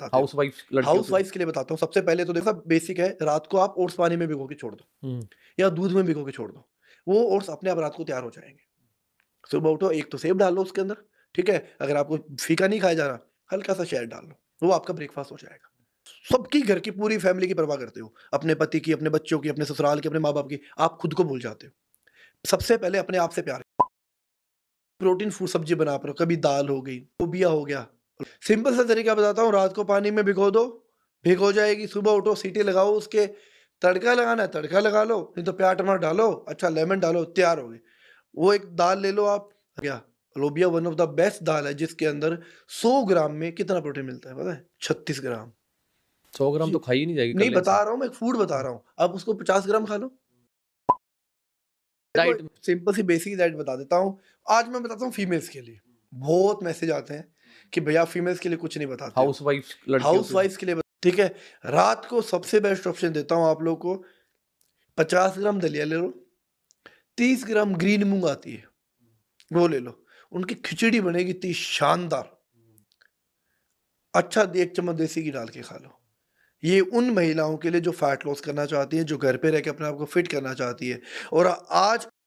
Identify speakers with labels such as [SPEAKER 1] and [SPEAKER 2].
[SPEAKER 1] बताते
[SPEAKER 2] house house wife
[SPEAKER 1] के लिए बताता हूँ सबसे पहले तो देखो बेसिक है रात को आप ओट्स पानी में भिगो के छोड़ दो हम्म। या दूध में भिगो के छोड़ दो वो ओट्स अपने आप रात को तैयार हो जाएंगे सुबह उठो एक तो सेब डाल लो उसके अंदर ठीक है अगर आपको फीका नहीं खाया जा रहा हल्का सा शहद डाल लो वो आपका ब्रेकफास्ट हो जाएगा सबकी घर की पूरी फैमिली की परवाह करते हो अपने पति की अपने बच्चों की अपने ससुराल की अपने माँ बाप की आप खुद को भूल जाते हो सबसे पहले अपने आप से प्यार प्रोटीन फूड सब्जी बना पर कभी दाल हो गई कोबिया हो गया सिंपल सा तरीका बताता हूँ रात को पानी में भिगो दो भिगो जाएगी सुबह उठो सीटी लगाओ उसके तड़का लगाना है तड़का लगा लो नहीं तो प्याज टमाटर डालो अच्छा लेमन डालो तैयार हो गए वो एक दाल ले लो आप क्या लोबिया वन ऑफ द बेस्ट दाल है जिसके अंदर 100 ग्राम में कितना प्रोटीन
[SPEAKER 3] मिलता है पता है छत्तीस ग्राम सौ ग्राम तो खाई नहीं जाएगी नहीं बता
[SPEAKER 1] रहा हूँ मैं फूड बता रहा हूँ अब उसको पचास ग्राम खा लो डाइट सिंपल सी बेसिक डाइट बता देता हूँ आज मैं बताता हूँ फीमेल्स के लिए बहुत मैसेज आते हैं कि भैया फीमेल्स के लिए कुछ नहीं बताते हाउस
[SPEAKER 2] वाइफ हाउस वाइफ
[SPEAKER 1] के लिए ठीक है रात को सबसे बेस्ट ऑप्शन देता हूँ आप लोग को पचास ग्राम दलिया ले लो तीस ग्राम ग्रीन मूंग आती है वो ले लो उनकी खिचड़ी बनेगी इतनी शानदार अच्छा एक चम्मच देसी घी डाल के खा लो ये उन महिलाओं के लिए जो फैट लॉस करना चाहती हैं जो घर पे रह के अपने आप को फिट करना चाहती है और आज